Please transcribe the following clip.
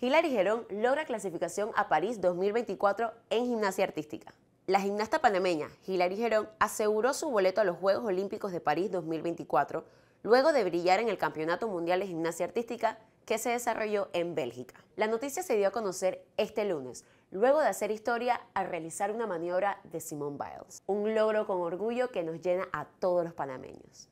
Hilary Gerón logra clasificación a París 2024 en gimnasia artística. La gimnasta panameña Hilary Gerón aseguró su boleto a los Juegos Olímpicos de París 2024 luego de brillar en el Campeonato Mundial de Gimnasia Artística que se desarrolló en Bélgica. La noticia se dio a conocer este lunes, luego de hacer historia al realizar una maniobra de Simone Biles, un logro con orgullo que nos llena a todos los panameños.